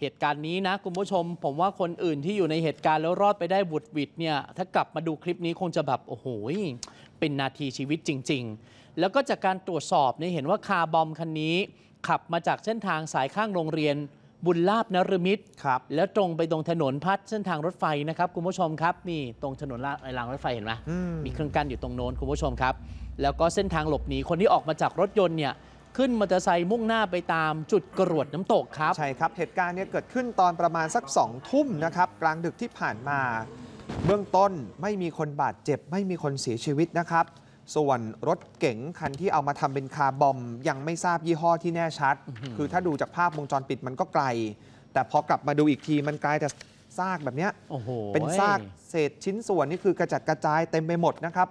เหตุการณ์นี้นะคุณผู้ชม ผมว่าคนอื่นที่อยู่ในเหตุการณ์แล้วรอดไปได้บุดวิดเนี่ยถ้ากลับมาดูคลิปนี้คงจะแบบโอ้โห เป็นนาทีชีวิตจริง ๆ แล้วก็จากการตรวจสอบเนี่ยเห็นว่าคาร์บอมคันนี้ ขับมาจากเส้นทางสายข้างโรงเรียน บุญลาบนรมิตรครับแล้วตรงไปตรงถนนพัดเส้นทางรถไฟนะครับ คุณผู้ชมครับนี่ตรงถนนรางรถไฟเห็นไหมมีเครื่องกั้นอยู่ตรงโน้นคุณผู้ชมครับ แล้วก็เส้นทางหลบหนีคนที่ออกมาจากรถยนต์เนี่ยขึ้นมอเตอร์ไซค์มุ่งหน้าไปตามจุดกรวดน้ำตกครับ ใช่ครับ เหตุการณ์เนี่ยเกิดขึ้นตอนประมาณสัก2องทุ่มนะครับกลางดึกที่ผ่านมาเบื้องต้นไม่มีคนบาดเจ็บ ไม่มีคนเสียชีวิตนะครับ ส่วนรถเก๋งคันที่เอามาทำเป็นคาร์บอม ยังไม่ทราบยี่ห้อที่แน่ชัด คือถ้าดูจากภาพวงจรปิดมันก็ไกล แต่พอกลับมาดูอีกทีมันกลายแต่ซากแบบนี้เป็นซากเศษชิ้นส่วนนี่คือกระจัดกระจายเต็มไปหมดนะครับ